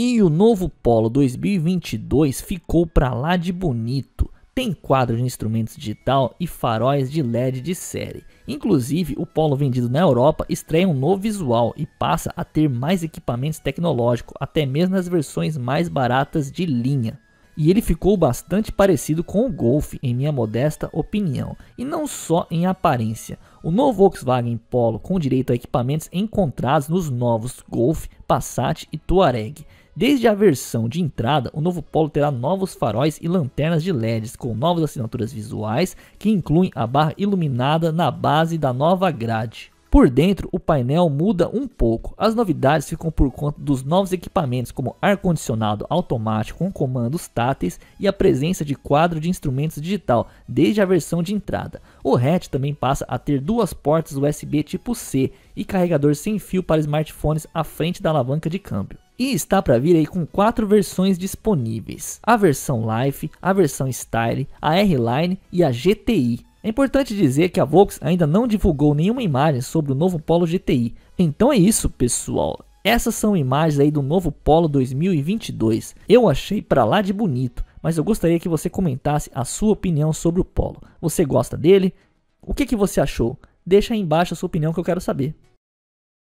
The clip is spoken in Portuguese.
E o novo Polo 2022 ficou pra lá de bonito. Tem quadro de instrumentos digital e faróis de LED de série. Inclusive, o Polo vendido na Europa estreia um novo visual e passa a ter mais equipamentos tecnológicos, até mesmo nas versões mais baratas de linha. E ele ficou bastante parecido com o Golf, em minha modesta opinião, e não só em aparência. O novo Volkswagen Polo com direito a equipamentos encontrados nos novos Golf, Passat e Touareg Desde a versão de entrada, o novo Polo terá novos faróis e lanternas de LEDs com novas assinaturas visuais que incluem a barra iluminada na base da nova grade. Por dentro, o painel muda um pouco. As novidades ficam por conta dos novos equipamentos, como ar-condicionado automático com comandos táteis e a presença de quadro de instrumentos digital desde a versão de entrada. O hatch também passa a ter duas portas USB tipo C e carregador sem fio para smartphones à frente da alavanca de câmbio e está para vir aí com quatro versões disponíveis: a versão Life, a versão Style, a R-Line e a GTI. É importante dizer que a Vox ainda não divulgou nenhuma imagem sobre o novo Polo GTI. Então é isso, pessoal. Essas são imagens aí do novo Polo 2022. Eu achei para lá de bonito, mas eu gostaria que você comentasse a sua opinião sobre o Polo. Você gosta dele? O que, que você achou? Deixa aí embaixo a sua opinião que eu quero saber.